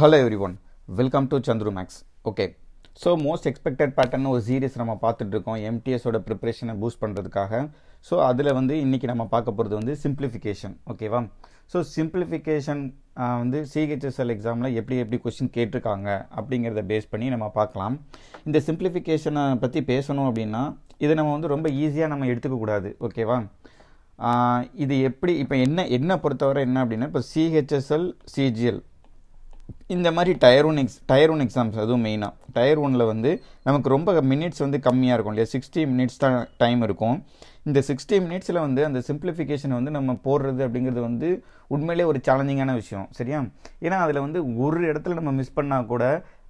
hello everyone welcome to Chandru maths okay so most expected pattern ஒரு series நம்ம பார்த்துட்ருக்கோம் எம்டிஎஸோட ப்ரிப்ரேஷனை boost பண்ணுறதுக்காக so அதில் வந்து இன்றைக்கி நம்ம பார்க்க போகிறது வந்து சிம்பிளிஃபிகேஷன் ஓகேவா ஸோ சிம்பிளிஃபிகேஷன் வந்து சிஹெச்எஸ்எல் எக்ஸாமில் எப்படி எப்படி கொஷின் கேட்டிருக்காங்க அப்படிங்கிறத பேஸ் பண்ணி நம்ம பார்க்கலாம் இந்த சிம்பிளிஃபிகேஷனை பற்றி பேசணும் அப்படின்னா இதை நம்ம வந்து ரொம்ப ஈஸியாக நம்ம எடுத்துக்கக்கூடாது ஓகேவா இது எப்படி இப்போ என்ன என்ன பொறுத்தவரை என்ன அப்படின்னா இப்போ சிஹெச்எஸ்எல் சிஜிஎல் இந்த மாதிரி tier one ex tier one exams அதுவும் மெயினாக டயர் ஒனில் வந்து நமக்கு ரொம்ப மினிட்ஸ் வந்து கம்மியாக இருக்கும் இல்லையா சிக்ஸ்டி மினிட்ஸ் தான் டைம் இருக்கும் இந்த சிக்ஸ்டி மினிட்ஸில் வந்து அந்த சிம்பிளிஃபிகேஷனை வந்து நம்ம போடுறது அப்படிங்கிறது வந்து உண்மையிலே ஒரு சேலஞ்சிங்கான விஷயம் சரியா ஏன்னா அதில் வந்து ஒரு இடத்துல நம்ம மிஸ் பண்ணால் கூட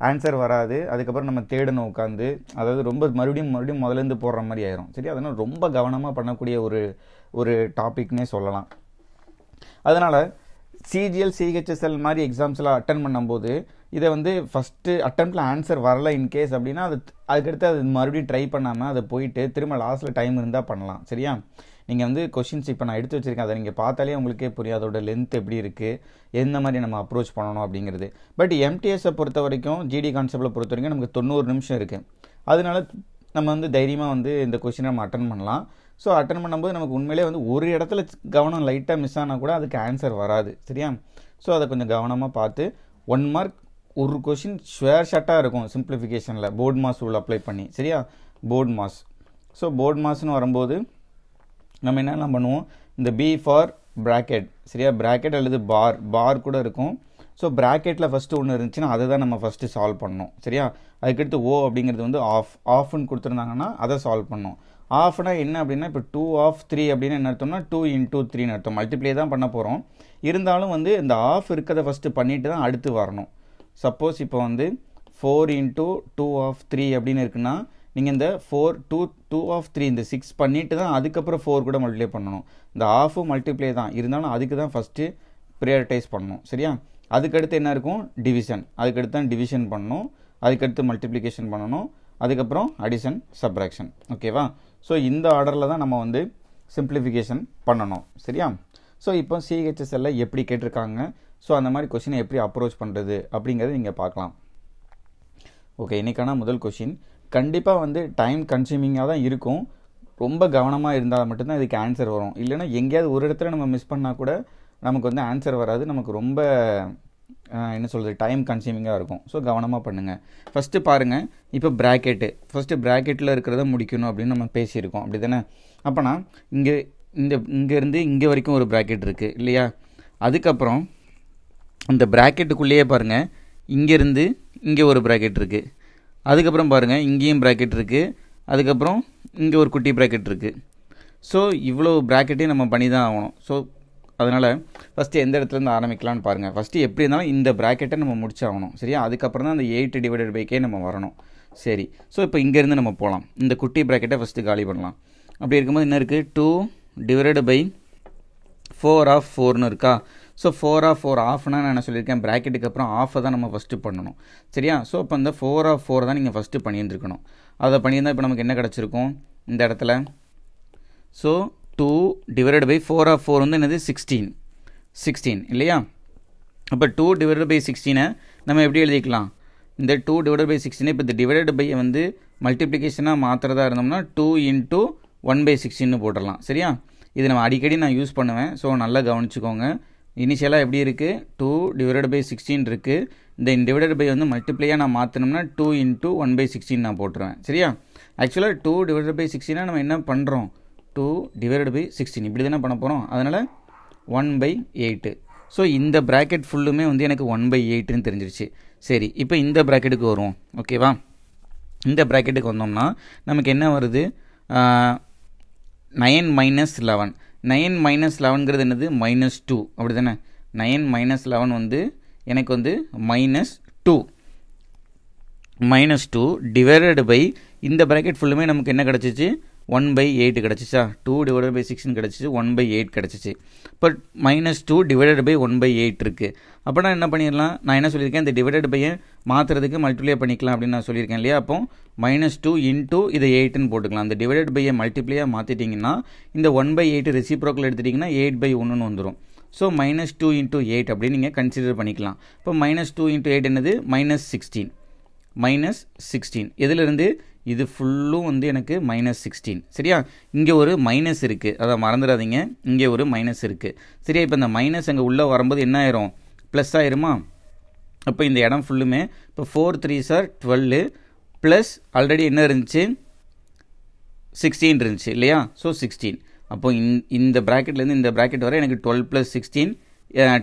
ஆன்சர் வராது அதுக்கப்புறம் நம்ம தேடணும் உட்காந்து அதாவது ரொம்ப மறுபடியும் மறுபடியும் முதலேருந்து போடுற மாதிரி ஆயிரும் சரி அதனால் ரொம்ப கவனமாக பண்ணக்கூடிய ஒரு ஒரு டாபிக்னே சொல்லலாம் அதனால் சிஜிஎல் சிஹெச்எஸ்எல் மாதிரி எக்ஸாம்ஸ்லாம் அட்டன் பண்ணும்போது இதை வந்து ஃபஸ்ட்டு அட்டம்ப்டில் ஆன்சர் வரல இன்கேஸ் அப்படின்னா அது அதுக்கடுத்து அது மறுபடியும் ட்ரை பண்ணாமல் அதை போயிட்டு திரும்ப லாஸ்ட்டில் டைம் இருந்தால் பண்ணலாம் சரியா நீங்கள் வந்து கொஷின்ஸ் இப்போ நான் எடுத்து வச்சுருக்கேன் அதை நீங்கள் பார்த்தாலே உங்களுக்கே புரியும் அதோட லென்த் எப்படி இருக்குது எந்த மாதிரி நம்ம அப்ரோச் பண்ணணும் அப்படிங்கிறது பட் எம்டிஎஸை பொறுத்த வரைக்கும் ஜிடி கான்செப்டில் பொறுத்த வரைக்கும் நமக்கு தொண்ணூறு நிமிஷம் இருக்குது அதனால நம்ம வந்து தைரியமாக வந்து இந்த கொஷினை நம்ம அட்டன் பண்ணலாம் ஸோ அட்டன் பண்ணும்போது நமக்கு உண்மையிலே வந்து ஒரு இடத்துல கவனம் லைட்டாக மிஸ் ஆனால் கூட அதுக்கு ஆன்சர் வராது சரியா ஸோ அதை கொஞ்சம் கவனமாக பார்த்து ஒன் மார்க் ஒரு கொஷின் ஷேர் ஷர்ட்டாக இருக்கும் சிம்பிளிஃபிகேஷனில் போர்ட் மாஸ் உள்ள அப்ளை பண்ணி சரியா போர்ட் மாஸ் ஸோ போர்ட் மாஸ்னு வரும்போது நம்ம என்னென்ன பண்ணுவோம் இந்த பி ஃபார் ப்ராக்கெட் சரியா ப்ராக்கெட் அல்லது பார் பார் கூட இருக்கும் ஸோ ப்ராக்கெட்டில் ஃபஸ்ட்டு ஒன்று இருந்துச்சுன்னா அதை தான் நம்ம ஃபஸ்ட்டு சால்வ் பண்ணோம் சரியா அதுக்கடுத்து ஓ அப்படிங்கிறது வந்து ஆஃப் ஆஃப்னு கொடுத்துருந்தாங்கன்னா அதை சால்வ் பண்ணோம் ஆஃப்னா என்ன அப்படின்னா இப்போ டூ ஆஃப் த்ரீ அப்படின்னு என்ன அர்த்தம்னா டூ இன்டூ த்ரீன்னு அர்த்தம் மல்டிப்ளை தான் பண்ண போகிறோம் இருந்தாலும் வந்து இந்த ஆஃப் இருக்கிறத ஃபஸ்ட்டு பண்ணிவிட்டு தான் அடுத்து வரணும் சப்போஸ் இப்போ வந்து four into two of three அப்படின்னு இருக்குன்னா நீங்கள் இந்த four two two of three இந்த சிக்ஸ் பண்ணிவிட்டு தான் அதுக்கப்புறம் ஃபோர் கூட மல்டிப்ளை பண்ணணும் இந்த ஆஃபும் மல்டிப்ளை தான் இருந்தாலும் அதுக்கு தான் ஃபஸ்ட்டு ப்ரையாரிட்டைஸ் பண்ணணும் சரியா அதுக்கடுத்து என்ன இருக்கும் டிவிஷன் அதுக்கடுத்து தான் டிவிஷன் பண்ணணும் அதுக்கடுத்து மல்டிப்ளிகேஷன் பண்ணணும் அதுக்கப்புறம் அடிஷன் சப்ராக்ஷன் ஓகேவா ஸோ இந்த ஆர்டரில் தான் நம்ம வந்து சிம்பிளிஃபிகேஷன் பண்ணணும் சரியா ஸோ இப்போ சிஹெச்எஸ்எல்ல எப்படி கேட்டிருக்காங்க ஸோ அந்த மாதிரி கொஷினை எப்படி அப்ரோச் பண்ணுறது அப்படிங்கிறத நீங்கள் பார்க்கலாம் ஓகே இன்றைக்கான முதல் கொஷின் கண்டிப்பாக வந்து டைம் கன்சியூமிங்காக தான் இருக்கும் ரொம்ப கவனமாக இருந்தால் மட்டும்தான் இதுக்கு ஆன்சர் வரும் இல்லைனா எங்கேயாவது ஒரு இடத்துல நம்ம மிஸ் பண்ணால் கூட நமக்கு வந்து ஆன்சர் வராது நமக்கு ரொம்ப என்ன சொல்கிறது டைம் கன்சியூமிங்காக இருக்கும் ஸோ கவனமாக பண்ணுங்கள் ஃபஸ்ட்டு பாருங்கள் இப்போ ப்ராக்கெட்டு ஃபஸ்ட்டு ப்ராக்கெட்டில் இருக்கிறத முடிக்கணும் அப்படின்னு நம்ம பேசியிருக்கோம் அப்படி தானே அப்போனா இங்கே இந்த இங்கேருந்து இங்கே வரைக்கும் ஒரு ப்ராக்கெட் இருக்குது இல்லையா அதுக்கப்புறம் இந்த ப்ராக்கெட்டுக்குள்ளேயே பாருங்கள் இங்கேருந்து இங்கே ஒரு ப்ராக்கெட் இருக்குது அதுக்கப்புறம் பாருங்கள் இங்கேயும் ப்ராக்கெட் இருக்குது அதுக்கப்புறம் இங்கே ஒரு குட்டி ப்ராக்கெட் இருக்குது ஸோ இவ்வளோ ப்ராக்கெட்டையும் நம்ம பண்ணி தான் ஆகணும் ஸோ அதனால் ஃபஸ்ட்டு எந்த இடத்துலேருந்து ஆரம்பிக்கலாம்னு பாருங்கள் ஃபஸ்ட்டு எப்படி இருந்தாலும் இந்த ப்ராக்கெட்டை நம்ம முடிச்சாகணும் சரியா அதுக்கப்புறம் தான் அந்த எயிட் டிவைடட் பைக்கே நம்ம வரணும் சரி ஸோ இப்போ இங்கேருந்து நம்ம போகலாம் இந்த குட்டி ப்ராக்கெட்டை ஃபஸ்ட்டு காலி பண்ணலாம் அப்படி இருக்கும்போது என்ன இருக்குது two divided by four of ஃபோர்னு இருக்கா ஸோ ஃபோர் ஆஃப் ஃபோர் ஆஃப்னா நான் என்ன சொல்லியிருக்கேன் ப்ராக்கெட்டுக்கு அப்புறம் ஆஃபை தான் நம்ம ஃபஸ்ட்டு பண்ணணும் சரியா ஸோ இப்போ இந்த ஃபோர் ஆஃப் ஃபோர் தான் நீங்கள் ஃபஸ்ட்டு பண்ணியிருந்துருக்கணும் அதை பண்ணியிருந்தால் இப்போ நமக்கு என்ன கிடச்சிருக்கும் இந்த இடத்துல so two divide by four of four வந்து என்னது சிக்ஸ்டீன் சிக்ஸ்டீன் இல்லையா அப்போ டூ டிவைட் பை சிக்ஸ்டீனை நம்ம எப்படி எழுதிக்கலாம் இந்த டூ டிவைட் பை சிக்ஸ்டீனை இப்போ இந்த டிவைடட் பை வந்து மல்டிப்ளிகேஷனாக மாற்றுறதா இருந்தோம்னா டூ இன்ட்டு ஒன் பை சிக்ஸ்டின்னு போட்டுடலாம் சரியா இது நம்ம அடிக்கடி நான் யூஸ் பண்ணுவேன் ஸோ நல்லா கவனிச்சுக்கோங்க இனிஷியலாக எப்படி இருக்குது டூ டிவைடட் பை சிக்ஸ்டீன் இருக்குது இந்த டிவைடட் பை வந்து மல்டிப்ளையாக நான் மாற்றணும்னா two into one by sixteen நான் போட்டுருவேன் சரியா ஆக்சுவலாக டூ டிவைடட் பை சிக்ஸ்டீனாக நம்ம என்ன பண்ணுறோம் டூ டிவைடட் பை சிக்ஸ்டீன் இப்படி தானே பண்ண போகிறோம் அதனால் ஒன் பை எயிட்டு ஸோ இந்த ப்ராக்கெட் ஃபுல்லுமே வந்து எனக்கு ஒன் பை எயிட்டுன்னு தெரிஞ்சிருச்சு சரி இப்போ இந்த ப்ராக்கெட்டுக்கு வருவோம் ஓகேவா இந்த ப்ராக்கெட்டுக்கு வந்தோம்னா நமக்கு என்ன வருது nine minus eleven nine minus லெவன்கிறது என்னது மைனஸ் டூ அப்படி தானே நயன் மைனஸ் லெவன் வந்து எனக்கு வந்து minus two minus two divided by இந்த ப்ராக்கெட் ஃபுல்லுமே நமக்கு என்ன கிடச்சிச்சு ஒன் பை எயிட் கிடச்சிச்சா டூ டிவைடட் பை சிக்ஸ்னு கிடச்சிச்சு ஒன் பை எயிட் கிடச்சிச்சு இப்போ minus two divided by one by eight இருக்குது அப்போனா என்ன பண்ணிடலாம் நான் என்ன சொல்லியிருக்கேன் இந்த டிவைடட் பையை மாற்றுறதுக்கு மல்டிப்ளை பண்ணிக்கலாம் அப்படின்னு நான் சொல்லியிருக்கேன் இல்லையா அப்போ மைனஸ் டூ இன்டூ இதை எயிட்டுன்னு போட்டுக்கலாம் அந்த டிவைடட் பையை மல்டிப்ளையாக மாற்றிட்டிங்கன்னா இந்த ஒன் பை எயிட் ரெசிப்ரோக்கில் எடுத்துட்டிங்கன்னா எயிட் பை ஒன்றுன்னு வந்துடும் so minus two into eight அப்படின்னு நீங்கள் கன்சிடர் பண்ணிக்கலாம் இப்போ மைனஸ் டூ இன்ட்டு எயிட் என்னது மைனஸ் சிக்ஸ்டீன் மைனஸ் சிக்ஸ்டீன் இதிலிருந்து இது ஃபுல்லும் வந்து எனக்கு மைனஸ் சிக்ஸ்டீன் சரியா இங்கே ஒரு மைனஸ் இருக்குது அதை மறந்துடாதீங்க இங்கே ஒரு மைனஸ் இருக்குது சரியா இப்போ இந்த மைனஸ் அங்கே உள்ளே வரும்போது என்ன ஆயிரும் ப்ளஸ் ஆயிருமா அப்போ இந்த இடம் ஃபுல்லுமே இப்போ four three sir twelve plus already என்ன இருந்துச்சு சிக்ஸ்டீன் இருந்துச்சு இல்லையா ஸோ சிக்ஸ்டீன் அப்போ இந்த ப்ராக்கெட்லேருந்து இந்த ப்ராக்கெட் வர எனக்கு twelve plus sixteen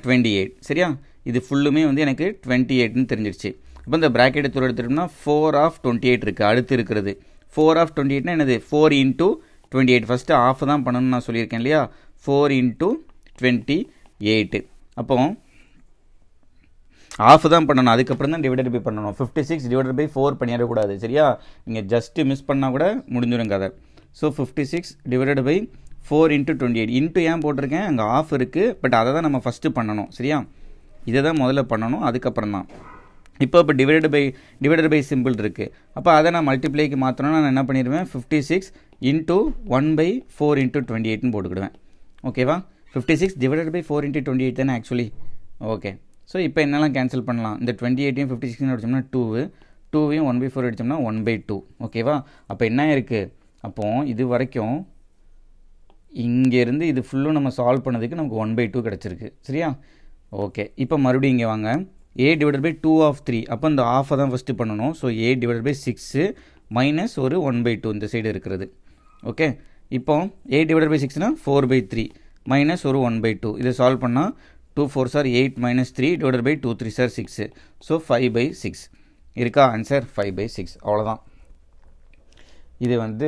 twenty eight சரியா இது ஃபுல்லுமே வந்து எனக்கு டுவெண்ட்டி எயிட்னு தெரிஞ்சிருச்சு இப்போ இந்த ப்ராக்கெட் தூரம் எடுத்துட்டோம்னா ஃபோர் ஆஃப் டுவெண்ட்டி எயிட் இருக்குது அடுத்து இருக்கிறது ஃபோர் ஆஃப் டுவெண்ட்டி எயிட்னா என்னது four into twenty eight first of தான் பண்ணணும்னு நான் சொல்லியிருக்கேன் இல்லையா ஃபோர் இன்ட்டு டுவெண்ட்டி எயிட்டு அப்போ ஆஃப் தான் பண்ணணும் அதுக்கப்புறம் தான் டிவைடட் பை பண்ணணும் fifty six divided by four பண்ணிடக்கூடாது சரியா நீங்கள் ஜஸ்ட்டு மிஸ் பண்ணால் கூட முடிஞ்சிடும் கதை so fifty six divided by four into twenty eight into ஏன் போட்டிருக்கேன் அங்கே ஆஃப் இருக்குது பட் அதை தான் நம்ம ஃபஸ்ட்டு பண்ணணும் சரியா இதை தான் முதல்ல பண்ணணும் அதுக்கப்புறம் தான் இப்போ இப்போ divided by divided by simple இருக்குது அப்போ அதை நான் மல்டிப்ளைக்கு மாற்றணும்னா நான் என்ன பண்ணிடுவேன் fifty six into one by four into twenty எயிட்னு போட்டுக்கிடுவேன் ஓகேவா fifty six divided by four into twenty eight தானே ஆக்சுவலி ஓகே ஸோ இப்போ என்னெல்லாம் கேன்சல் பண்ணலாம் இந்த டுவெண்ட்டி எயிட்டையும் ஃபிஃப்டி சிக்ஸ்னு அடிச்சோம்னா டூவு டூவையும் ஒன் பை ஃபோர் அடித்தோம்னா ஒன் பை டூ ஓகேவா அப்போ என்ன இருக்குது அப்போது இது வரைக்கும் இங்கேருந்து இது ஃபுல்லும் நம்ம சால்வ் பண்ணதுக்கு நமக்கு ஒன் பை டூ கிடச்சிருக்கு சரியா ஓகே இப்போ மறுபடியும் இங்கே வாங்க A divided by two of three அப்போ இந்த ஆஃபை தான் ஃபஸ்ட்டு பண்ணணும் so A divided by six minus ஒரு ஒன் பை டூ இந்த சைடு இருக்கிறது ஓகே இப்போ ஏ டிவைடட் பை சிக்ஸ்னா ஃபோர் பை த்ரீ மைனஸ் ஒரு ஒன் பை டூ இதை சால்வ் பண்ணால் two four are eight minus three divided by two three are six so five by six இருக்கா answer five by six அவ்வளோதான் இது வந்து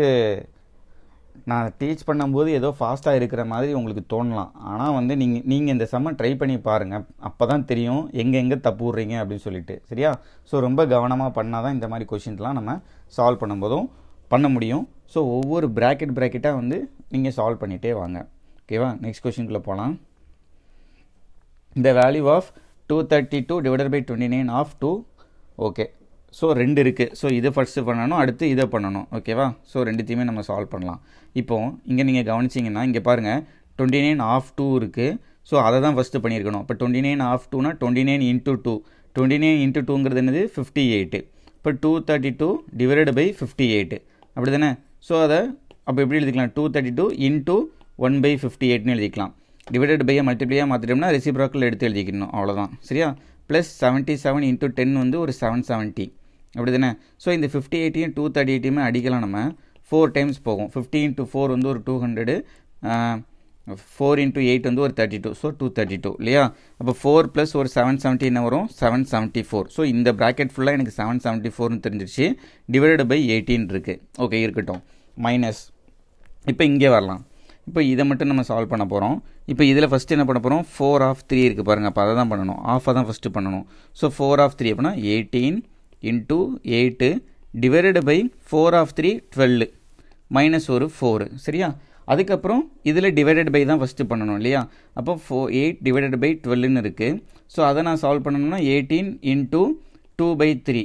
நான் teach பண்ணும்போது ஏதோ ஃபாஸ்ட்டாக இருக்கிற மாதிரி உங்களுக்கு தோணலாம் ஆனால் வந்து நீங்கள் நீங்கள் இந்த செம்ம ட்ரை பண்ணி பாருங்கள் அப்போ தான் தெரியும் எங்கே எங்கே தப்பு விட்றீங்க அப்படின்னு சொல்லிட்டு சரியா ஸோ ரொம்ப கவனமாக பண்ணால் தான் இந்த மாதிரி கொஷின்லாம் நம்ம சால்வ் பண்ணும்போதும் பண்ண முடியும் ஸோ ஒவ்வொரு ப்ராக்கெட் ப்ராக்கெட்டாக வந்து நீங்கள் சால்வ் பண்ணிகிட்டே வாங்க ஓகேவா நெக்ஸ்ட் கொஷின்குள்ளே போகலாம் இந்த value of two thirty two divided by twenty nine of two okay so ரெண்டு இருக்குது ஸோ இதை ஃபர்ஸ்ட்டு பண்ணணும் அடுத்து இதை பண்ணணும் ஓகேவா ஸோ ரெண்டுத்தையுமே நம்ம சால்வ் பண்ணலாம் இப்போது இங்கே நீங்கள் கவனிச்சிங்கன்னா இங்கே பாருங்கள் டுவெண்ட்டி நைன் ஆஃப் டூ இருக்குது ஸோ அதை தான் ஃபஸ்ட்டு பண்ணியிருக்கணும் இப்போ டுவெண்ட்டி நைன் ஆஃப் டூனா twenty nine into two twenty nine into டூங்கிறது என்னது ஃபிஃப்டி எயிட்டு இப்போ two thirty two divided by fifty eight அப்படி தானே ஸோ அதை அப்போ எப்படி எழுதிக்கலாம் two thirty two into one by fifty எயிட்னு எழுதிக்கலாம் டிவைடட் பையை மல்டிப்ளையாக மாற்றிட்டோம்னா ரெசிப்ராக்கல் எடுத்து எழுதிக்கணும் அவ்வளோதான் சரியா plus seventy seven into ten வந்து ஒரு செவன் செவன்ட்டி அப்படி தானே ஸோ இந்த ஃபிஃப்டி எயிட்டியும் டூ தேர்ட்டி எயிட்டியுமே அடிக்கலாம் நம்ம ஃபோர் டைம்ஸ் போகும் ஃபிஃப்டி இன்ட்டு ஃபோர் வந்து ஒரு two hundred four into eight வந்து ஒரு thirty two so two thirty two இல்லையா அப்போ ஃபோர் ப்ளஸ் ஒரு செவன் செவன்ட்டி என்ன வரும் செவன் செவன்ட்டி ஃபோர் ஸோ இந்த ப்ராக்கெட் ஃபுல்லாக எனக்கு செவன் செவன்ட்டி ஃபோர்னு தெரிஞ்சிருச்சு டிவைடட் பை எயிட்டின் இருக்குது ஓகே இருக்கட்டும் மைனஸ் இப்போ இங்கே வரலாம் இப்போ இதை மட்டும் நம்ம சால்வ் பண்ண போகிறோம் இப்போ இதில் ஃபஸ்ட்டு என்ன பண்ண போகிறோம் ஃபோர் ஆஃப் த்ரீ இருக்குது பாருங்கள் அப்போ அதை தான் பண்ணணும் ஆஃபாக தான் ஃபஸ்ட்டு பண்ணணும் ஸோ ஃபோர் ஆஃப் த்ரீ அப்படின்னா eighteen into eight divided by four of three twelve minus ஒரு ஃபோரு சரியா அதுக்கப்புறம் இதில் டிவைடட் பை தான் ஃபஸ்ட்டு பண்ணணும் இல்லையா அப்போ ஃபோ எயிட் டிவைடட் பை டுவெல்லுன்னு இருக்குது ஸோ அதை நான் சால்வ் பண்ணணும்னா eighteen into two by three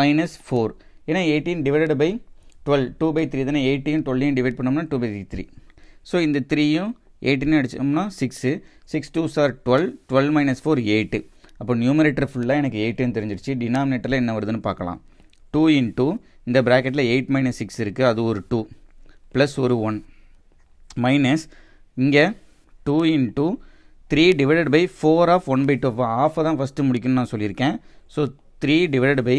minus four ஏன்னா eighteen divided by twelve two by three தானே எயிட்டீன் டுவெல்லையும் டிவைட் பண்ணோம்னா டூ பை த்ரீ ஸோ இந்த த்ரீயும் எயிட்டின்னு அடித்தோம்னா six six two are twelve twelve minus four eight அப்போ நியூமரேட்டர் ஃபுல்லாக எனக்கு எயிட்டுன்னு தெரிஞ்சிருச்சு டினாமினேட்டரில் என்ன வருதுன்னு பார்க்கலாம் டூ இன்டூ இந்த ப்ராக்கெட்டில் எயிட் மைனஸ் சிக்ஸ் இருக்குது அது ஒரு டூ ப்ளஸ் ஒரு ஒன் மைனஸ் இங்கே two into three divided by four of one by two ஆஃபை தான் ஃபஸ்ட்டு முடிக்கணும்னு நான் சொல்லியிருக்கேன் so three divided by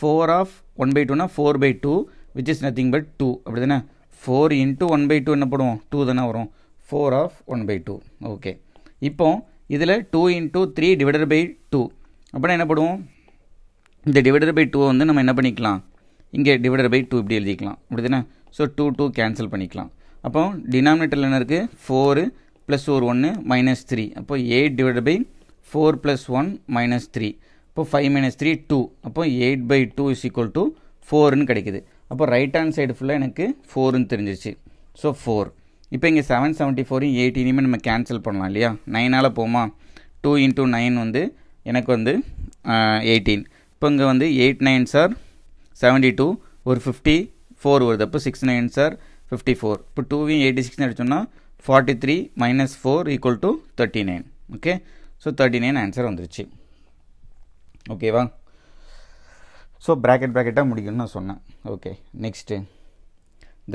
four of one by டூனா four by two which is nothing but two அப்படி தானே four into one by two என்ன போடுவோம் டூ தானே வரும் four of one by two okay இப்போ இதில் two into three divided by two அப்படின்னா என்ன பண்ணுவோம் இந்த டிவைடட் பை டூ வந்து நம்ம என்ன பண்ணிக்கலாம் இங்கே டிவைடட் பை டூ இப்படி எழுதிக்கலாம் அப்படி தானே ஸோ டூ டூ கேன்சல் பண்ணிக்கலாம் அப்போ டினாமினேட்டரில் என்ன இருக்குது ஃபோரு ப்ளஸ் ஒரு ஒன்று மைனஸ் த்ரீ அப்போ eight divided by four plus one minus three இப்போ ஃபைவ் மைனஸ் த்ரீ டூ அப்போ eight by two is equal to ஃபோர்னு கிடைக்குது அப்போ ரைட் ஹேண்ட் சைடு ஃபுல்லாக எனக்கு ஃபோருன்னு தெரிஞ்சிச்சு ஸோ ஃபோர் இப்போ இங்கே செவன் செவன்ட்டி ஃபோரையும் எயிட்டீனையுமே நம்ம கேன்சல் பண்ணலாம் இல்லையா நைனால் போமா டூ இன்ட்டு நைன் வந்து எனக்கு வந்து எயிட்டீன் இப்போ இங்கே வந்து eight nine are seventy two ஒரு ஃபிஃப்டி ஃபோர் வருது அப்போ six nine are fifty four இப்போ டூவையும் எயிட்டி சிக்ஸ் அடிச்சோம்னா forty three minus four equal to thirty nine okay so thirty nine answer வந்துருச்சு ஓகேவா ஸோ ப்ராக்கெட் ப்ராக்கெட்டாக முடிக்கணும்னு நான் சொன்னேன் okay next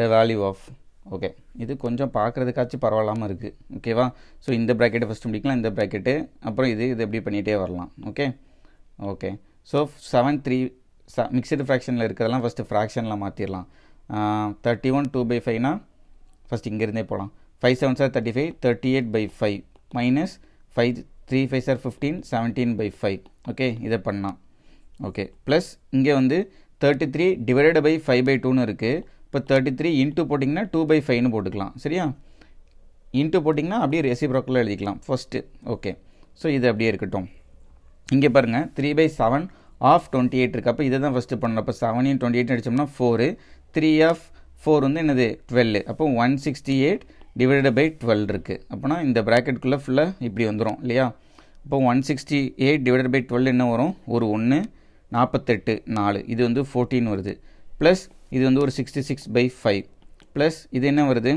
the value of okay இது கொஞ்சம் பார்க்குறதுக்காச்சும் பரவாயில்லாமல் இருக்குது ஓகேவா ஸோ இந்த ப்ராக்கெட்டை ஃபஸ்ட்டு முடிக்கலாம் இந்த ப்ராக்கெட்டு அப்புறம் இது இது எப்படி பண்ணிகிட்டே வரலாம் okay okay so seven three ச மிக்சடு ஃப்ராக்ஷனில் இருக்கிறதெல்லாம் ஃபஸ்ட்டு ஃப்ராக்ஷனில் மாற்றிடலாம் தேர்ட்டி ஒன் டூ பை ஃபைவ்னா ஃபஸ்ட் இங்கேருந்தே போகலாம் five seven are thirty five thirty eight by five minus five three five are fifteen seventeen by five okay இதை பண்ணலாம் ஓகே ப்ளஸ் இங்கே வந்து thirty three divided by five by டூன்னு இருக்குது இப்போ தேர்ட்டி த்ரீ இன்ட்டு போட்டிங்கன்னா டூ பை ஃபைவ்னு போட்டுக்கலாம் சரியா இன்ட்டு போட்டிங்கன்னா அப்படியே ரெசிப்ரோக்கில் எழுதிக்கலாம் ஃபஸ்ட்டு ஓகே ஸோ இது அப்படியே இருக்கட்டும் இங்கே பாருங்கள் three by seven of twenty eight இருக்கு அப்போ இதை தான் ஃபஸ்ட்டு பண்ணணும் அப்போ செவனையும் டுவெண்ட்டி எயிட் அடித்தோம்னா ஃபோரு த்ரீ ஆஃப் ஃபோர் வந்து என்னது டுவெல் அப்போ one sixty eight divided by twelve இருக்குது அப்போனா இந்த ப்ராக்கெட்டுக்குள்ளே ஃபுல்லாக இப்படி வந்துடும் இல்லையா அப்போ one sixty eight divided by twelve என்ன வரும் ஒரு ஒன்று நாற்பத்தெட்டு நாலு இது வந்து ஃபோர்டீன் வருது ப்ளஸ் இது வந்து ஒரு sixty six by five plus இது என்ன வருது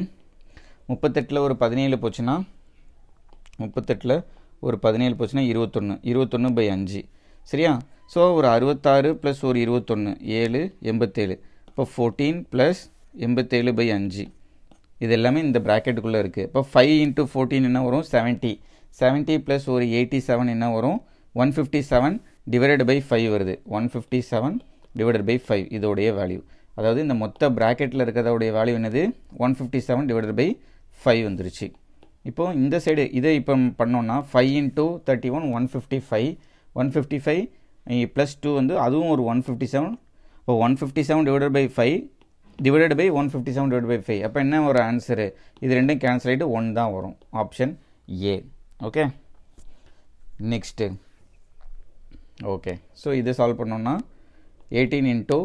முப்பத்தெட்டில் ஒரு பதினேழு போச்சுன்னா முப்பத்தெட்டில் ஒரு பதினேழு போச்சுன்னா இருபத்தொன்று இருபத்தொன்று பை அஞ்சு சரியா ஸோ ஒரு அறுபத்தாறு ப்ளஸ் ஒரு இருபத்தொன்று ஏழு எண்பத்தேழு இப்போ ஃபோர்டீன் ப்ளஸ் எண்பத்தேழு பை அஞ்சு இது எல்லாமே இந்த ப்ராக்கெட்டுக்குள்ளே இருக்குது இப்போ ஃபைவ் இன்ட்டு ஃபோர்டீன் என்ன வரும் செவன்ட்டி செவன்ட்டி ப்ளஸ் ஒரு எயிட்டி செவன் என்ன வரும் one fifty seven divided by five வருது one fifty seven divided by five இதோடைய வேல்யூ அதாவது இந்த மொத்த ப்ராக்கெட்டில் இருக்கிறதோடைய வேல்யூ என்னது one fifty seven divided by five வந்துருச்சு இப்போது இந்த சைடு இதை இப்போ பண்ணோன்னா five two thirty one one fifty five one fifty five plus two வந்து அதுவும் ஒரு ஒன் ஃபிஃப்டி செவன் இப்போ one fifty seven divided by five divided by one fifty seven divide by five அப்போ என்ன ஒரு ஆன்சரு இது ரெண்டும் கேன்சல் ஆகிட்டு ஒன் தான் வரும் option A okay next okay so இதை சால்வ் பண்ணோன்னா eighteen into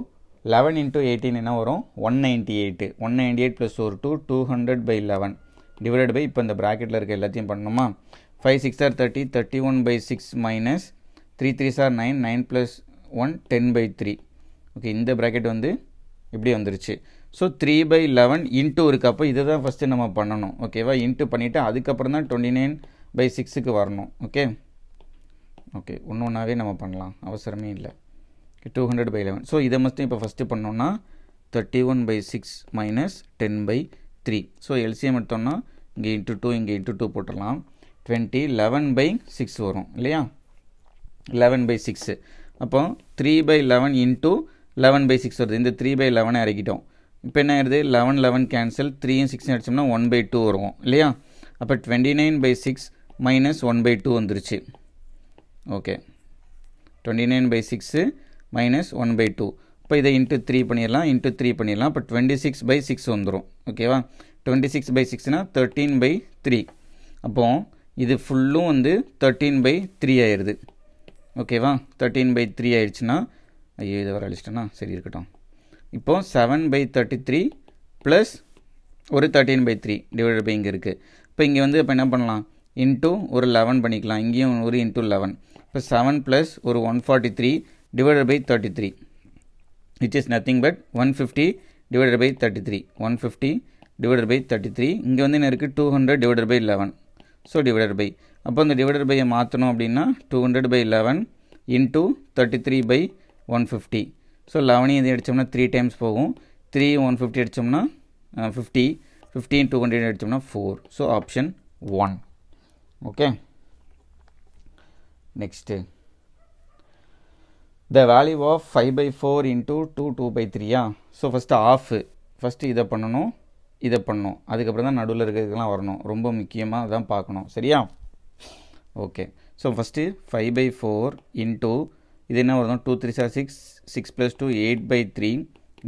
eleven into eighteen என்ன வரும் one ninety eight one ninety eight plus ஒரு two two hundred by eleven divided by இப்போ இந்த ப்ராக்கெட்டில் இருக்க எல்லாத்தையும் பண்ணணுமா five six or thirty thirty one by six minus three three are nine nine plus one ten by three okay இந்த bracket வந்து இப்படி வந்துருச்சு so three by eleven into இருக்கு அப்போ இதை தான் ஃபஸ்ட்டு நம்ம பண்ணணும் ஓகேவா இன்ட்டு பண்ணிவிட்டு அதுக்கப்புறம் தான் டுவெண்ட்டி நைன் பை சிக்ஸுக்கு வரணும் ஓகே ஓகே ஒன்று ஒன்றாவே நம்ம பண்ணலாம் அவசரமே இல்லை two hundred by eleven so இதை மட்டும் இப்போ ஃபஸ்ட்டு பண்ணோம்னா thirty one by six minus ten by three so LCM எடுத்தோம்னா இங்கே இன்ட்டு டூ இங்கே இன்ட்டு டூ போட்டுடலாம் டுவெண்ட்டி லெவன் பை சிக்ஸ் வரும் இல்லையா லெவன் பை சிக்ஸு அப்போ three by eleven into eleven by six வருது இந்த த்ரீ பை லெவனை இறக்கிட்டோம் இப்போ என்ன ஆயிடுது லெவன் லெவன் கேன்சல் த்ரீயும் சிக்ஸும் அடிச்சோம்னா ஒன் பை டூ வரும் இல்லையா அப்போ twenty nine by six minus one by two வந்துருச்சு okay twenty nine by six minus one by two இப்போ இதை இன்ட்டு த்ரீ பண்ணிடலாம் இன்ட்டு த்ரீ பண்ணிடலாம் இப்போ டுவெண்ட்டி சிக்ஸ் பை சிக்ஸ் வந்துடும் ஓகேவா டுவெண்ட்டி சிக்ஸ் பை சிக்ஸ்னால் தேர்ட்டீன் பை த்ரீ அப்போது இது ஃபுல்லும் வந்து தேர்ட்டீன் பை த்ரீ ஆயிடுது ஓகேவா தேர்ட்டீன் பை த்ரீ ஆயிடுச்சுன்னா ஐயோ இதை வர அழிச்சிட்டேன்னா சரி இருக்கட்டும் இப்போது seven by thirty three plus ஒரு thirteen by three divided by இங்கே இருக்குது இப்போ இங்கே வந்து இப்போ என்ன பண்ணலாம் இன்ட்டு ஒரு லெவன் பண்ணிக்கலாம் இங்கேயும் ஒரு இன்ட்டு லெவன் இப்போ செவன் ப்ளஸ் ஒரு one forty three by thirty three is by but one fifty nothing by thirty three one fifty 150 by thirty three இங்கே வந்து என்ன இருக்குது two hundred divided by eleven so divided by அப்போ அந்த divided பையை மாற்றணும் அப்படின்னா two hundred by eleven into thirty three by one fifty so லெவனையும் இது அடித்தோம்னா த்ரீ டைம்ஸ் போகும் three one fifty அடித்தோம்னா fifty fifteen two hundred அடித்தோம்னா four so option one okay next the value of five by four into two two by த்ரீயா so first of first இதை பண்ணணும் இதை பண்ணணும் அதுக்கப்புறம் தான் நடுவில் இருக்கிறதுக்கெலாம் வரணும் ரொம்ப முக்கியமாக தான் பார்க்கணும் சரியா okay so first five by four into இது என்ன வரணும் two three are six six plus two eight by three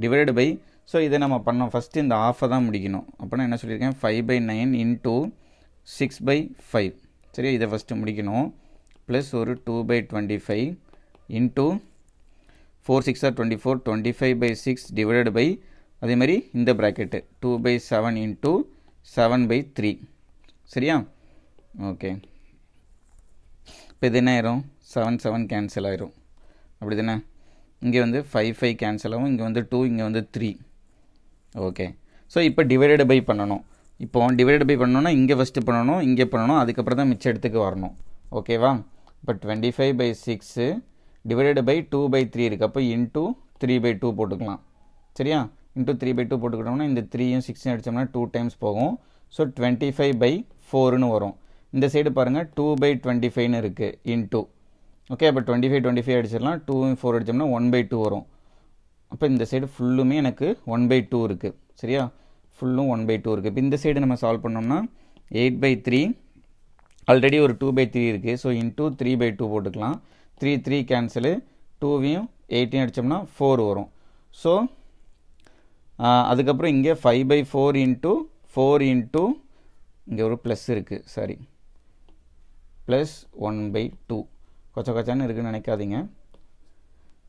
divided by so இதை நம்ம பண்ணோம் ஃபஸ்ட்டு இந்த ஆஃபை தான் முடிக்கணும் அப்படின்னா என்ன சொல்லியிருக்கேன் five by nine into six by five சரியா இதை ஃபஸ்ட்டு முடிக்கணும் ப்ளஸ் ஒரு two by twenty five into four six or twenty four twenty five by six divided by அதே மாதிரி இந்த bracket two by seven into seven by three சரியா okay இப்போ இது என்ன ஆயிரும் செவன் செவன் கேன்சல் ஆயிரும் அப்படி தானே இங்கே வந்து ஃபைவ் ஃபைவ் கேன்சல் ஆகும் இங்கே வந்து டூ இங்கே வந்து த்ரீ ஓகே ஸோ இப்போ டிவைடட் பை பண்ணணும் இப்போ டிவைடட் பை பண்ணணும்னா இங்கே ஃபஸ்ட்டு பண்ணணும் இங்கே பண்ணணும் அதுக்கப்புறம் தான் மிச்ச இடத்துக்கு வரணும் ஓகேவா இப்போ twenty five by six divided by two by three இருக்குது அப்போ இன்ட்டு த்ரீ பை டூ போட்டுக்கலாம் சரியா இன்ட்டு த்ரீ பை டூ போட்டுக்கிட்டோம்னா இந்த த்ரீயும் சிக்ஸ்டின் அடித்தோம்னா டூ டைம்ஸ் போகும் ஸோ டுவெண்ட்டி ஃபைவ் பை ஃபோர்னு வரும் இந்த சைடு பாருங்கள் டூ பை டுவெண்ட்டி ஃபைவ்னு இருக்குது இன்ட்டு ஓகே அப்போ டுவெண்ட்டி ஃபைவ் டுவெண்ட்டி ஃபைவ் அடிச்சிடலாம் டூ ஃபோர் அடித்தோம்னா ஒன் பை டூ வரும் அப்போ இந்த சைடு ஃபுல்லுமே எனக்கு ஒன் பை டூ இருக்குது சரியா ஃபுல்லும் ஒன் பை டூ இருக்குது இப்போ இந்த சைடு நம்ம சால்வ் பண்ணோம்னா எயிட் பை த்ரீ ஆல்ரெடி ஒரு டூ பை த்ரீ இருக்குது so into three by two போட்டுக்கலாம் த்ரீ த்ரீ கேன்சலு டூவையும் எயிட்டியும் அடித்தோம்னா ஃபோர் வரும் ஸோ அதுக்கப்புறம் இங்கே five by four into four into இங்கே ஒரு ப்ளஸ் இருக்குது sorry plus one by two கொச்ச கொச்சான்னு இருக்குன்னு நினைக்காதீங்க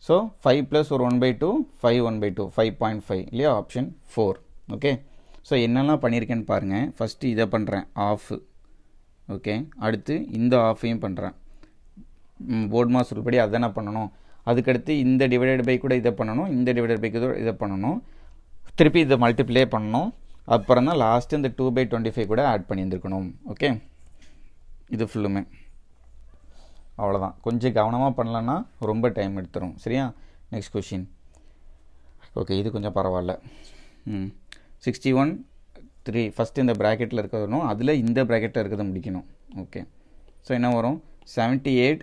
ஸோ ஃபைவ் ப்ளஸ் ஒரு one by two five one by two five point five இல்லையா ஆப்ஷன் ஃபோர் ஓகே ஸோ என்னெல்லாம் பண்ணியிருக்கேன்னு பாருங்கள் ஃபஸ்ட்டு இதை பண்ணுறேன் ஆஃப் ஓகே அடுத்து இந்த ஆஃபையும் பண்ணுறேன் போர்ட் மாஸ் உருப்படி அதை என்ன பண்ணணும் அதுக்கடுத்து இந்த டிவைடட் பை கூட இதை பண்ணணும் இந்த டிவைடட் பை கூட இதை பண்ணணும் திருப்பி இதை மல்டிப்ளே பண்ணணும் அப்புறம் தான் லாஸ்ட்டு இந்த டூ பை டுவெண்ட்டி ஃபைவ் கூட ஆட் பண்ணியிருந்துருக்கணும் ஓகே இது ஃபுல்லுமே அவ்வளோதான் கொஞ்சம் கவனமாக பண்ணலன்னா ரொம்ப டைம் எடுத்துரும் சரியா நெக்ஸ்ட் கொஷின் ஓகே இது கொஞ்சம் பரவாயில்ல ம் சிக்ஸ்டி ஒன் த்ரீ ஃபஸ்ட்டு இந்த ப்ராக்கெட்டில் இருக்கணும் அதில் இந்த ப்ராக்கெட்டில் இருக்கிறத முடிக்கணும் ஓகே ஸோ என்ன வரும் seventy eight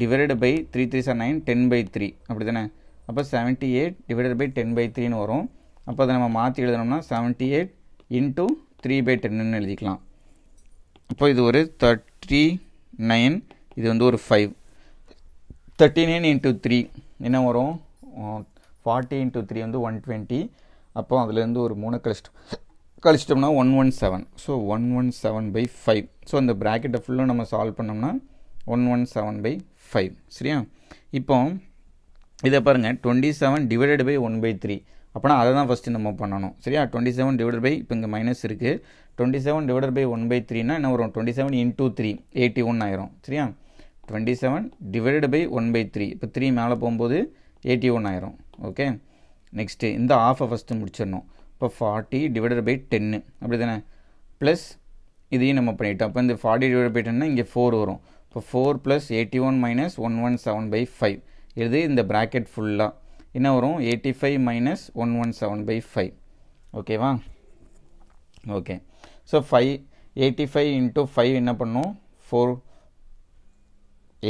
divided by three three are nine ten by three அப்படி தானே அப்போ seventy eight divided by ten by த்ரீன்னு வரும் அப்போ அதை நம்ம மாற்றி எழுதணும்னா seventy eight into three by டென்னு எழுதிக்கலாம் அப்போ இது ஒரு தேர்ட்டி நைன் இது வந்து ஒரு five thirty nine into three என்ன வரும் ஃபார்ட்டி இன்ட்டு த்ரீ வந்து ஒன் டுவெண்ட்டி அப்போ அதுலேருந்து ஒரு மூணு கழிச்சிட்டு கழிச்சிட்டோம்னா one one seven so one one seven by five so அந்த ப்ராக்கெட்டை ஃபுல்லாக நம்ம சால்வ் பண்ணோம்னா one one seven by five சரியா இப்போ இதை பாருங்கள் twenty seven divided by one by three அப்போனா அதை தான் ஃபஸ்ட்டு நம்ம பண்ணணும் சரியா டுவெண்ட்டி செவன் டிவைட் பை இப்போ இங்கே மைனஸ் இருக்குது twenty seven divide by one by த்ரீனா என்ன வரும் twenty seven into three eighty one ஆயிரும் சரியா twenty seven divided by one by three இப்போ த்ரீ மேலே போகும்போது எயிட்டி ஒன் ஆயிரும் ஓகே நெக்ஸ்ட்டு இந்த ஆஃபை ஃபஸ்ட்டு முடிச்சிடணும் இப்போ ஃபார்ட்டி டிவைட் பை டென்னு அப்படி தானே ப்ளஸ் இதையும் நம்ம பண்ணிட்டோம் அப்போ இந்த ஃபார்ட்டி டிவைட் பை டென்னா இங்கே ஃபோர் வரும் இப்போ four plus eighty one minus one one seven by five இது இந்த ப்ராக்கெட் ஃபுல்லாக என்ன வரும் eighty five minus one one seven by five ஓகேவா okay so five eighty five into five என்ன பண்ணும் four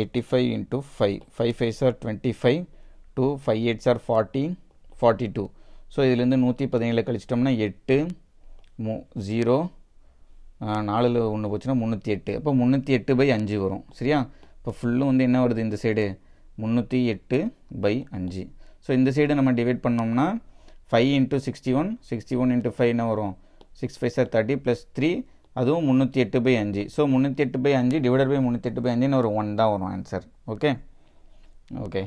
eighty five into five five five are twenty five two five eight are forty forty two so இதுலேருந்து நூற்றி பதினேழு கழிச்சிட்டோம்னா எட்டு மூ zero நாலில் ஒன்று போச்சுன்னா முந்நூற்றி எட்டு அப்போ முந்நூற்றி எட்டு பை அஞ்சு வரும் சரியா இப்போ ஃபுல்லும் வந்து என்ன வருது இந்த சைடு முந்நூற்றி எட்டு பை அஞ்சு ஸோ இந்த சைடு நம்ம டிவைட் பண்ணோம்னா five into sixty one sixty one into five என்ன வரும் six five are thirty plus three அதுவும் முந்நூற்றி எட்டு பை அஞ்சு ஸோ முந்நூற்றி எட்டு பை அஞ்சு டிவைடட் பை முந்நூற்றி எட்டு பை அஞ்சுன்னு ஒரு ஒன் தான் வரும் ஆன்சர் ஓகே ஓகே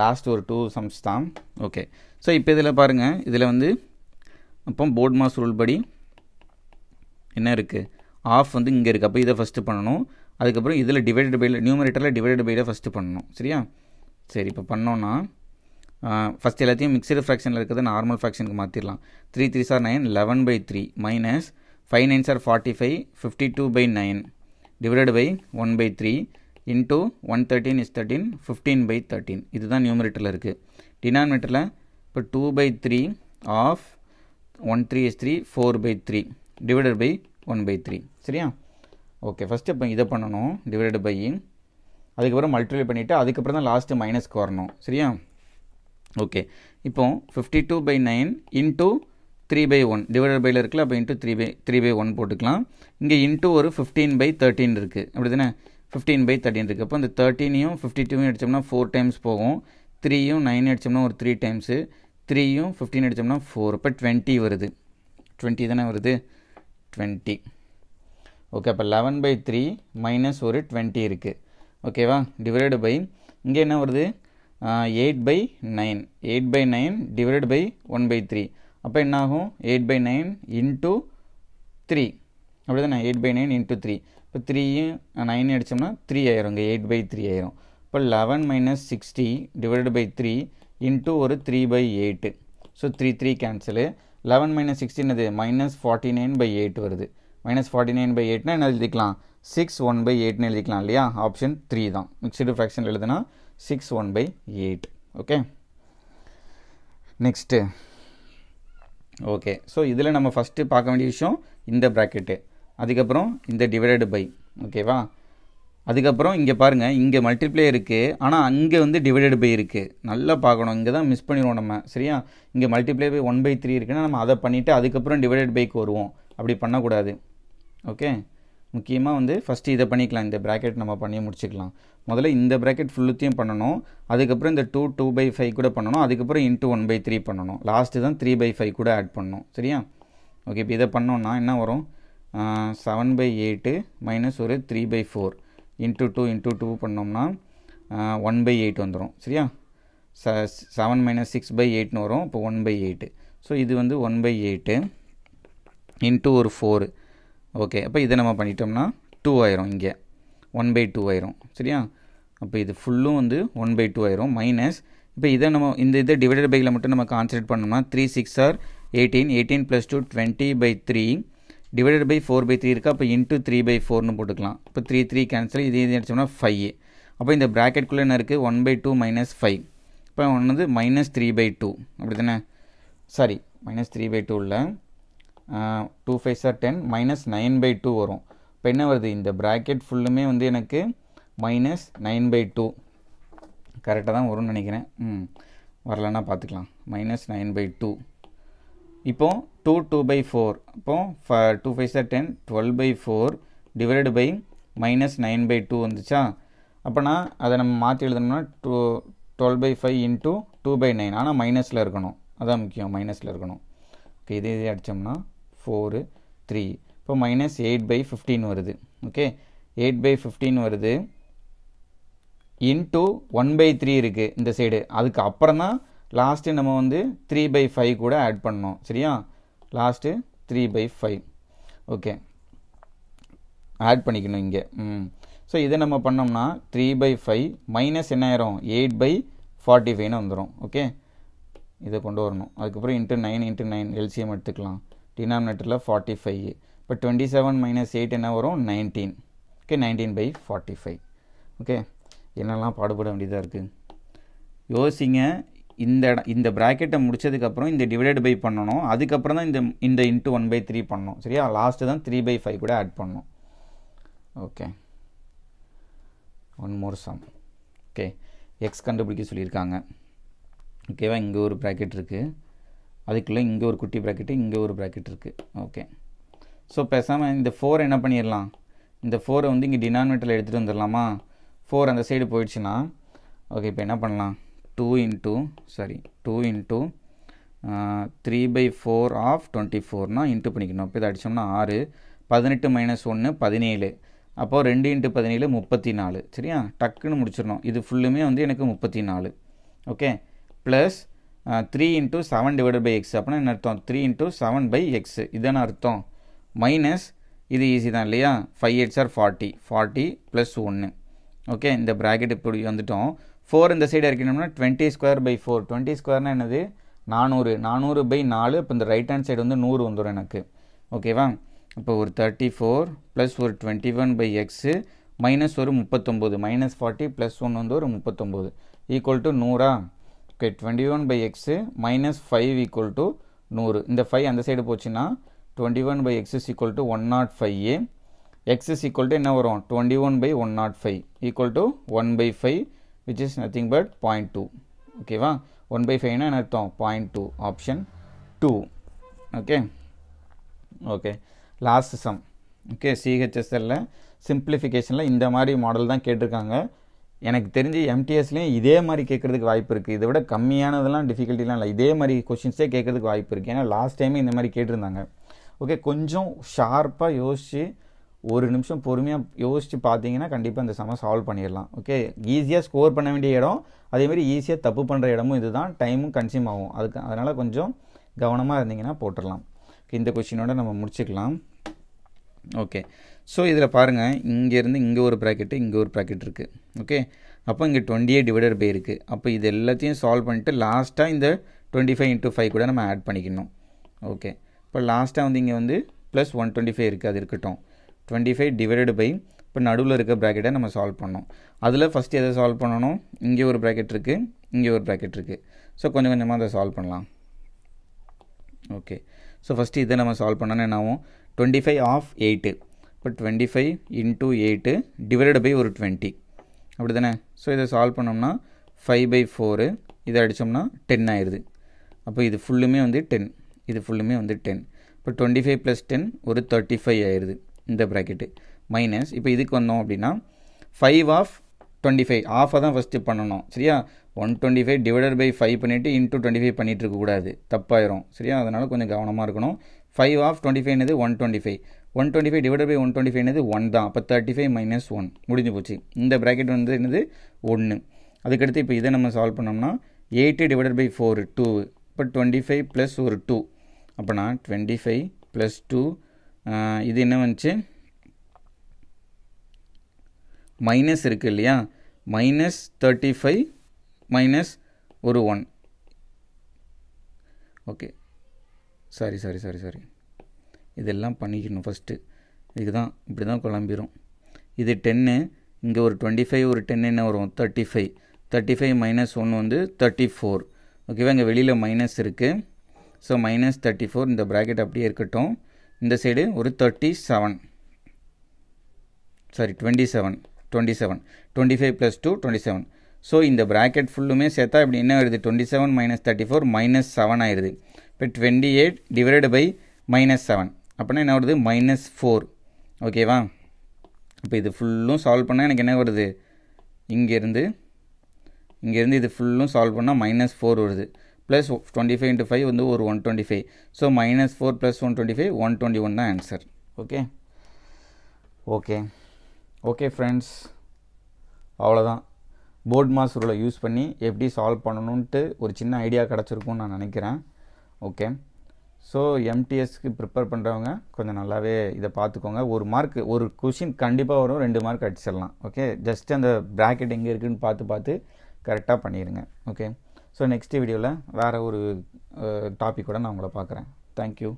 லாஸ்ட் ஒரு டூ சம்ஸ் தான் ஓகே ஸோ இப்போ இதில் பாருங்கள் இதில் வந்து அப்போ போர்ட் மாஸ் ரூல் படி என்ன இருக்குது ஆஃப் வந்து இங்கே இருக்குது அப்போ இதை ஃபஸ்ட்டு பண்ணணும் அதுக்கப்புறம் இதில் டிவைடட் பையில் நியூமரேட்டரில் டிவைடட் பை ஃபஸ்ட்டு பண்ணணும் சரியா சரி இப்போ பண்ணோன்னா ஃபஸ்ட் எல்லாத்தையும் மிக்சடு ஃப்ராக்ஷனில் இருக்கிறத நார்மல் ஃப்ராக்ஷனுக்கு மாற்றிடலாம் three three are nine eleven by three minus five nine are forty five fifty two by nine divided by one by three into one thirteen is thirteen fifteen by thirteen இதுதான் நியூமரேட்டரில் இருக்குது டினாமினேட்டரில் இப்போ two by three of one three is three four by three divided by one by three சரியா okay first இப்போ இதை பண்ணணும் divided by அதுக்கப்புறம் மல்டிப்ளை பண்ணிவிட்டு அதுக்கப்புறம் தான் லாஸ்ட்டு மைனஸ்க்கு வரணும் சரியா ஓகே இப்போ fifty two by nine into three by one divided பையில் இருக்குல்ல அப்போ into three by three by one போட்டுக்கலாம் இங்கே இன்ட்டு ஒரு ஃபிஃப்டீன் பை தேர்ட்டின் இருக்குது அப்படி தானே ஃபிஃப்டீன் பை தேர்ட்டின் இருக்குது அப்போ அந்த தேர்ட்டீனையும் ஃபிஃப்டி டூவையும் அடித்தோம்னா ஃபோர் டைம்ஸ் போகும் த்ரீயும் நைன் அடித்தோம்னா ஒரு த்ரீ டைம்ஸு த்ரீயும் ஃபிஃப்டீன் அடித்தோம்னா ஃபோர் இப்போ டுவெண்ட்டி வருது டுவெண்ட்டி தானே வருது ட்வெண்ட்டி ஓகே அப்போ லெவன் பை த்ரீ மைனஸ் ஒரு டுவெண்ட்டி இருக்குது ஓகேவா டிவைடு பை இங்கே என்ன வருது eight by nine eight by nine divide by one by three அப்போ என்ன ஆகும் eight by nine into three அப்படி தானே eight by nine into three இப்போ த்ரீயும் நைன் அடித்தோம்னா த்ரீ ஆயிரும் இங்கே எயிட் பை த்ரீ ஆயிரும் இப்போ eleven minus sixty divide by three into ஒரு three by eight so three three cancel eleven minus sixteen அது minus forty nine by eight வருது minus forty nine by எயிட்னா என்ன எழுதிக்கலாம் சிக்ஸ் ஒன் பை எயிட்னு எழுதிக்கலாம் இல்லையா ஆப்ஷன் த்ரீ தான் மிக்சடு ஃப்ராக்ஷன் எழுதுனா six one by eight okay next okay so இதில் நம்ம ஃபஸ்ட்டு பார்க்க வேண்டிய விஷயம் இந்த ப்ராக்கெட்டு அதுக்கப்புறம் இந்த டிவைடட் பை ஓகேவா அதுக்கப்புறம் இங்கே பாருங்கள் இங்கே மல்டிப்ளே இருக்குது ஆனால் அங்கே வந்து டிவைடட் பை இருக்குது நல்லா பார்க்கணும் இங்கே தான் மிஸ் பண்ணிடுவோம் நம்ம சரியா இங்கே multiply by one by three இருக்குன்னா நம்ம அதை பண்ணிவிட்டு அதுக்கப்புறம் டிவைடட் பைக்கு வருவோம் அப்படி பண்ணக்கூடாது ஓகே முக்கியமாக வந்து ஃபஸ்ட்டு இதை பண்ணிக்கலாம் இந்த ப்ராக்கெட் நம்ம பண்ணி முடிச்சுக்கலாம் முதல்ல இந்த ப்ராக்கெட் ஃபுல்லுத்தையும் பண்ணணும் அதுக்கப்புறம் இந்த டூ டூ பை ஃபைவ் கூட பண்ணணும் அதுக்கப்புறம் இன்ட்டு ஒன் பை த்ரீ பண்ணணும் லாஸ்ட்டு தான் த்ரீ பை ஃபைவ் கூட ஆட் பண்ணணும் சரியா ஓகே இப்போ இதை பண்ணோன்னா என்ன வரும் செவன் பை எயிட்டு மைனஸ் ஒரு three by four into two into two பண்ணோம்னா ஒன் பை எயிட் வந்துடும் சரியா ச செவன் மைனஸ் சிக்ஸ் பை எயிட்னு வரும் இப்போ ஒன் பை எயிட்டு ஸோ இது வந்து ஒன் பை எயிட்டு இன்ட்டு ஒரு ஃபோரு ஓகே அப்போ இதை நம்ம பண்ணிட்டோம்னா டூ ஆயிரும் இங்கே ஒன் பை டூ ஆயிரும் சரியா அப்போ இது ஃபுல்லும் வந்து ஒன் பை டூ ஆயிரும் மைனஸ் இப்போ இதை நம்ம இந்த இதை டிவைடட் பைல மட்டும் நம்ம கான்சன்ட்ரேட் பண்ணோம்னா three six are eighteen eighteen plus two twenty by three divided by four by three இருக்குது அப்போ இன்ட்டு த்ரீ பை ஃபோர்னு போட்டுக்கலாம் இப்போ த்ரீ த்ரீ கேன்சல் இது இது அடிச்சோம்னா ஃபைவ் அப்போ இந்த ப்ராக்கெட்குள்ளே என்ன இருக்குது one by two minus five இப்போ ஒன்று வந்து மைனஸ் த்ரீ பை டூ அப்படி தானே sorry minus three by two டூவில் two five are ten minus nine by two வரும் இப்போ என்ன வருது இந்த ப்ராக்கெட் ஃபுல்லுமே வந்து எனக்கு மைனஸ் நைன் பை டூ கரெக்டாக தான் வரும்னு நினைக்கிறேன் ம் வரலன்னா பார்த்துக்கலாம் மைனஸ் நைன் பை டூ இப்போ டூ டூ பை ஃபோர் அப்போ two five are ten twelve by four divide by minus nine by two வந்துச்சா அப்போனா அதை நம்ம மாற்றி எழுதணும்னா two twelve by five into two by nine ஆனால் மைனஸில் இருக்கணும் அதான் முக்கியம் மைனஸில் இருக்கணும் ஓகே இதே இதே அடித்தோம்னா ஃபோரு த்ரீ இப்போ மைனஸ் எயிட் பை ஃபிஃப்டீன் வருது ஓகே எயிட் பை ஃபிஃப்டீன் வருது இன்ட்டு ஒன் பை த்ரீ இருக்குது இந்த சைடு அதுக்கு அப்புறம் தான் லாஸ்ட்டு நம்ம வந்து த்ரீ பை ஃபைவ் கூட ஆட் பண்ணோம் சரியா last three by five okay add பண்ணிக்கணும் இங்கே ம் ஸோ இதை நம்ம பண்ணோம்னா த்ரீ பை ஃபைவ் மைனஸ் என்ன ஆயிரும் எயிட் பை ஃபார்ட்டி ஃபைவ்னு வந்துடும் ஓகே இதை கொண்டு வரணும் அதுக்கப்புறம் into nine into nine LCM எடுத்துக்கலாம் டினாமினேட்டரில் ஃபார்ட்டி ஃபைவ் இப்போ டுவெண்ட்டி செவன் மைனஸ் எயிட் என்ன வரும் nineteen okay nineteen by forty five okay என்னெல்லாம் பாடுபட வேண்டியதாக இருக்குது யோசிங்க இந்த இந்த ப்ராக்கெட்டை முடிச்சதுக்கப்புறம் இந்த டிவைட் பை பண்ணணும் அதுக்கப்புறம் தான் இந்த இந்த இன்ட்டு ஒன் பை த்ரீ பண்ணணும் சரியா லாஸ்ட்டு தான் த்ரீ பை ஃபைவ் கூட ஆட் பண்ணணும் okay one more sum okay x கண்டுபிடிக்க சொல்லியிருக்காங்க ஓகேவா இங்கே ஒரு ப்ராக்கெட் இருக்குது அதுக்குள்ளே இங்கே ஒரு குட்டி ப்ராக்கெட்டு இங்கே ஒரு ப்ராக்கெட் இருக்குது ஓகே ஸோ பேசாமல் இந்த ஃபோர் என்ன பண்ணிடலாம் இந்த ஃபோரை வந்து இங்கே டினாமினேட்டரில் எடுத்துகிட்டு வந்துடலாமா ஃபோர் அந்த சைடு போயிடுச்சுன்னா ஓகே இப்போ என்ன பண்ணலாம் two into sorry two into three by four of twenty ஃபோர்னால் இன்ட்டு பண்ணிக்கணும் இப்போ இதை அடித்தோம்னா ஆறு பதினெட்டு மைனஸ் ஒன்று பதினேழு அப்போது ரெண்டு இன்ட்டு பதினேழு முப்பத்தி நாலு சரியா டக்குன்னு முடிச்சிடணும் இது ஃபுல்லுமே வந்து எனக்கு முப்பத்தி நாலு okay plus three into seven divided by x அப்படின்னா என்ன அர்த்தம் three into seven by x இதான அர்த்தம் மைனஸ் இது ஈஸி தான் இல்லையா five eights are forty forty plus ஒன்று ஓகே இந்த ப்ராக்கெட் இப்படி வந்துட்டோம் ஃபோர் இந்த சைடு இருக்கணும்னா twenty square by four twenty ஸ்கொயர்னா என்னது நானூறு நானூறு பை நாலு இப்போ இந்த ரைட் ஹேண்ட் சைடு வந்து நூறு வந்துடும் எனக்கு ஓகேவா இப்போ ஒரு தேர்ட்டி ஃபோர் ப்ளஸ் ஒரு twenty one by x minus ஒரு முப்பத்தொம்போது மைனஸ் ஃபார்ட்டி ப்ளஸ் ஒன் வந்து ஒரு முப்பத்தொம்போது ஈக்குவல் டு நூறா okay twenty one by x minus five equal to நூறு இந்த ஃபைவ் அந்த சைடு போச்சுன்னா twenty one by x is equal to one nought five x is equal to என்ன வரும் twenty one by one nought five equal to one by five which is is nothing but two ஓகேவா one by ஃபைவ்னா என்ன அர்த்தம் point two option two okay okay last sum okay சிஹெச்எஸ்எல்ல சிம்பிளிஃபிகேஷனில் இந்த மாதிரி மாடல் தான் கேட்டிருக்காங்க எனக்கு தெரிஞ்சு எம்டிஎஸ்லேயும் இதே மாதிரி கேட்குறதுக்கு வாய்ப்பு இருக்குது இதை விட கம்மியானதெல்லாம் டிஃபிகல்ட்டிலாம் இல்லை இதே மாதிரி கொஷின்ஸே கேட்குறதுக்கு வாய்ப்பு இருக்குது ஏன்னா லாஸ்ட் டைமே இந்த மாதிரி கேட்டிருந்தாங்க ஓகே கொஞ்சம் ஷார்ப்பாக யோசித்து ஒரு நிமிஷம் பொறுமையாக யோசித்து பார்த்தீங்கன்னா கண்டிப்பாக இந்த சம சால்வ் பண்ணிடலாம் ஓகே ஈஸியாக ஸ்கோர் பண்ண வேண்டிய இடம் அதேமாதிரி ஈஸியாக தப்பு பண்ணுற இடமும் இது தான் டைமும் கன்சியூம் ஆகும் அதுக்கு அதனால் கொஞ்சம் கவனமாக இருந்தீங்கன்னா போட்டுடலாம் இந்த கொஷினோட நம்ம முடிச்சுக்கலாம் ஓகே ஸோ இதில் பாருங்கள் இங்கேருந்து இங்கே ஒரு ப்ராக்கெட்டு இங்கே ஒரு ப்ராக்கெட் இருக்குது ஓகே அப்போ இங்கே டுவெண்ட்டி எயிட் டிவைடர் பை இருக்குது அப்போ இது எல்லாத்தையும் சால்வ் பண்ணிட்டு லாஸ்ட்டாக இந்த டுவெண்ட்டி ஃபைவ் இன்ட்டு ஃபைவ் கூட நம்ம ஆட் பண்ணிக்கணும் ஓகே இப்போ லாஸ்ட்டாக வந்து இங்கே வந்து ப்ளஸ் ஒன் டுவெண்ட்டி ஃபைவ் இருக்குது அது இருக்கட்டும் டுவெண்ட்டி ஃபைவ் டிவைடட் பை இப்போ நடுவில் இருக்க ப்ராக்கெட்டை நம்ம சால்வ் பண்ணோம் அதில் ஃபஸ்ட்டு எதை சால்வ் பண்ணணும் இங்கே ஒரு ப்ராக்கெட் இருக்குது இங்கே ஒரு ப்ராக்கெட் இருக்குது ஸோ கொஞ்சம் கொஞ்சமாக அதை சால்வ் பண்ணலாம் ஓகே ஸோ ஃபஸ்ட்டு இதை நம்ம சால்வ் பண்ணோன்னா என்னாகும் டுவெண்ட்டி ஃபைவ் ஆஃப் எயிட்டு இப்போ twenty five into eight divided by ஒரு டுவெண்ட்டி அப்படி தானே ஸோ இதை சால்வ் பண்ணோம்னா ஃபைவ் பை ஃபோரு இதை அடித்தோம்னா டென் ஆயிடுது அப்போ இது ஃபுல்லுமே வந்து டென் இது ஃபுல்லுமே வந்து டென் இப்போ டுவெண்ட்டி ஃபைவ் ப்ளஸ் டென் ஒரு தேர்ட்டி ஃபைவ் ஆயிடுது இந்த ப்ராக்கெட்டு மைனஸ் இப்போ இதுக்கு வந்தோம் அப்படின்னா ஃபைவ் ஆஃப் டுவெண்ட்டி ஃபைவ் ஆஃபை தான் ஃபஸ்ட்டு பண்ணணும் சரியா one twenty five divided by five பண்ணிவிட்டு இன்ட்டு டுவெண்ட்டி ஃபைவ் பண்ணிகிட்டு இருக்கக்கூடாது தப்பாயிரும் சரியா அதனால் கொஞ்சம் கவனமாக இருக்கணும் ஃபைவ் ஆஃப் டுவெண்ட்டி ஃபைவ்னது one twenty five one twenty five divide by one twenty ஃபைவ்னது ஒன் தான் அப்போ தேர்ட்டி ஃபைவ் மைனஸ் ஒன் முடிஞ்சு போச்சு இந்த ப்ராக்கெட் வந்து என்னது ஒன்று அதுக்கடுத்து இப்போ இதை நம்ம சால்வ் பண்ணோம்னா eight divided by four two இப்போ டுவெண்ட்டி ஃபைவ் ப்ளஸ் ஒரு டூ அப்போனா டுவெண்ட்டி ஃபைவ் ப்ளஸ் டூ இது என்ன வந்துச்சு மைனஸ் இருக்குது இல்லையா மைனஸ் தேர்ட்டி ஃபைவ் மைனஸ் ஒரு one okay sorry sorry sorry sorry இதெல்லாம் பண்ணிக்கணும் ஃபஸ்ட்டு இதுக்கு தான் இப்படி தான் குழம்பிடும் இது டென்னு இங்கே ஒரு டுவெண்ட்டி ஃபைவ் ஒரு டென் என்ன வரும் thirty five thirty five minus one வந்து தேர்ட்டி ஃபோர் ஓகேவா இங்கே வெளியில் மைனஸ் இருக்குது ஸோ மைனஸ் தேர்ட்டி ஃபோர் இந்த ப்ராக்கெட் அப்படியே இருக்கட்டும் இந்த சைடு ஒரு thirty seven sorry twenty seven twenty seven twenty five plus two twenty seven so இந்த ப்ராக்கெட் ஃபுல்லுமே சேர்த்தா இப்படி என்ன வருது twenty seven minus thirty four minus seven ஆயிடுது இப்போ twenty eight divide by minus seven அப்படின்னா என்ன வருது மைனஸ் ஃபோர் ஓகேவா இப்போ இது ஃபுல்லும் சால்வ் பண்ணால் எனக்கு என்ன வருது இங்கேருந்து இங்கேருந்து இது ஃபுல்லும் சால்வ் பண்ணால் மைனஸ் ஃபோர் வருது plus twenty five into five வந்து ஒரு one twenty five so minus four plus one twenty five one twenty one தான் answer okay okay okay friends அவ்வளோதான் போர்ட் மாஸ் ரூலை யூஸ் பண்ணி எப்படி சால்வ் பண்ணணுன்ட்டு ஒரு சின்ன ஐடியா கிடச்சிருக்கும்னு நான் நினைக்கிறேன் ஓகே ஸோ எம்டிஎஸ்க்கு ப்ரிப்பேர் பண்ணுறவங்க கொஞ்சம் நல்லாவே இதை பார்த்துக்கோங்க ஒரு மார்க் ஒரு கொஷின் கண்டிப்பாக வரும் ரெண்டு மார்க் அடிச்சிடலாம் ஓகே ஜஸ்ட் அந்த ப்ராக்கெட் எங்கே இருக்குதுன்னு பார்த்து பார்த்து கரெக்டாக பண்ணிடுங்க ஓகே ஸோ நெக்ஸ்ட் வீடியோவில் வேறு ஒரு டாப்பிக்கோடு நான் உங்களை பார்க்குறேன் தேங்க்யூ